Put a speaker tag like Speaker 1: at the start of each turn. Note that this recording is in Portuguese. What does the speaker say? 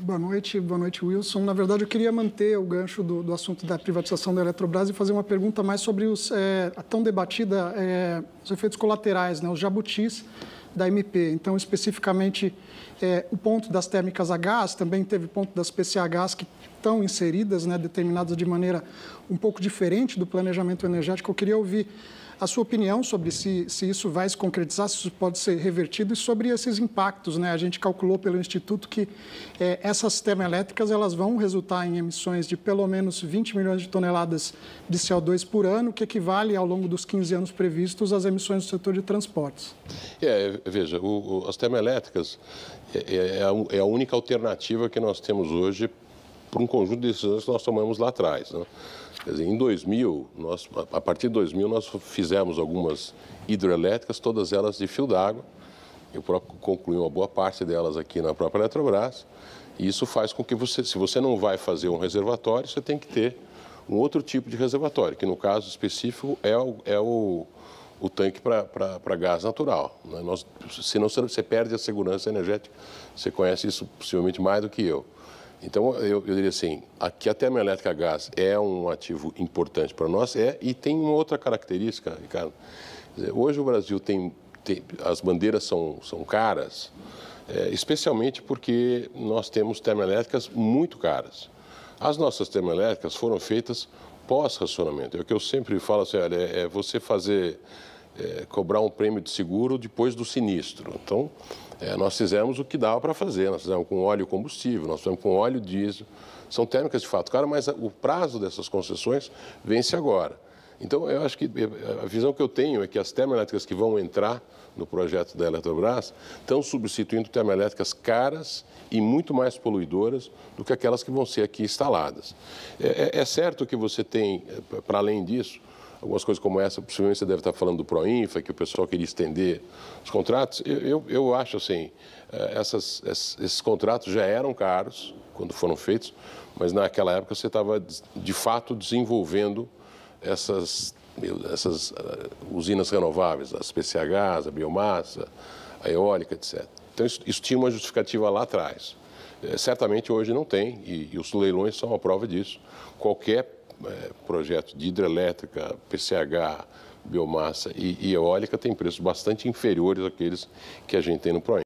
Speaker 1: Boa noite, boa noite, Wilson. Na verdade, eu queria manter o gancho do, do assunto da privatização da Eletrobras e fazer uma pergunta mais sobre os, é, a tão debatida, é, os efeitos colaterais, né, os jabutis da MP. Então, especificamente, é, o ponto das térmicas a gás, também teve ponto das PCH que estão inseridas, né, determinadas de maneira um pouco diferente do planejamento energético. Eu queria ouvir a sua opinião sobre se, se isso vai se concretizar, se isso pode ser revertido e sobre esses impactos. Né? A gente calculou pelo Instituto que é, essas termoelétricas elas vão resultar em emissões de pelo menos 20 milhões de toneladas de CO2 por ano, que equivale ao longo dos 15 anos previstos às emissões do setor de transportes.
Speaker 2: É, veja, o, o, as termoelétricas é, é, é a, é a única alternativa que nós temos hoje por um conjunto de decisões que nós tomamos lá atrás. Né? Dizer, em 2000, nós, a partir de 2000, nós fizemos algumas hidrelétricas, todas elas de fio d'água. Eu concluí uma boa parte delas aqui na própria Eletrobras. E isso faz com que você, se você não vai fazer um reservatório, você tem que ter um outro tipo de reservatório, que no caso específico é o, é o, o tanque para gás natural. Né? Nós, senão você perde a segurança energética. Você conhece isso possivelmente mais do que eu. Então, eu, eu, diria assim, aqui a termoelétrica a gás é um ativo importante para nós, é, e tem uma outra característica, Ricardo. Dizer, hoje o Brasil tem, tem, as bandeiras são, são caras, é, especialmente porque nós temos termoelétricas muito caras. As nossas termoelétricas foram feitas pós-racionamento. É o que eu sempre falo, assim, olha, é, é você fazer é, cobrar um prêmio de seguro depois do sinistro. Então, é, nós fizemos o que dava para fazer, nós fizemos com óleo combustível, nós fizemos com óleo diesel. São térmicas de fato cara, mas o prazo dessas concessões vence agora. Então, eu acho que é, a visão que eu tenho é que as termoelétricas que vão entrar no projeto da Eletrobras estão substituindo termoelétricas caras e muito mais poluidoras do que aquelas que vão ser aqui instaladas. É, é, é certo que você tem, é, para além disso, algumas coisas como essa, possivelmente você deve estar falando do Proinfa, que o pessoal queria estender os contratos. Eu, eu, eu acho assim, eh, essas, esses contratos já eram caros quando foram feitos, mas naquela época você estava, de fato, desenvolvendo essas, essas eh, usinas renováveis, as PCHs, a biomassa, a eólica, etc. Então, isso, isso tinha uma justificativa lá atrás. É, certamente hoje não tem, e, e os leilões são a prova disso. Qualquer é, projeto de hidrelétrica, PCH, biomassa e, e eólica têm preços bastante inferiores àqueles que a gente tem no PROEM.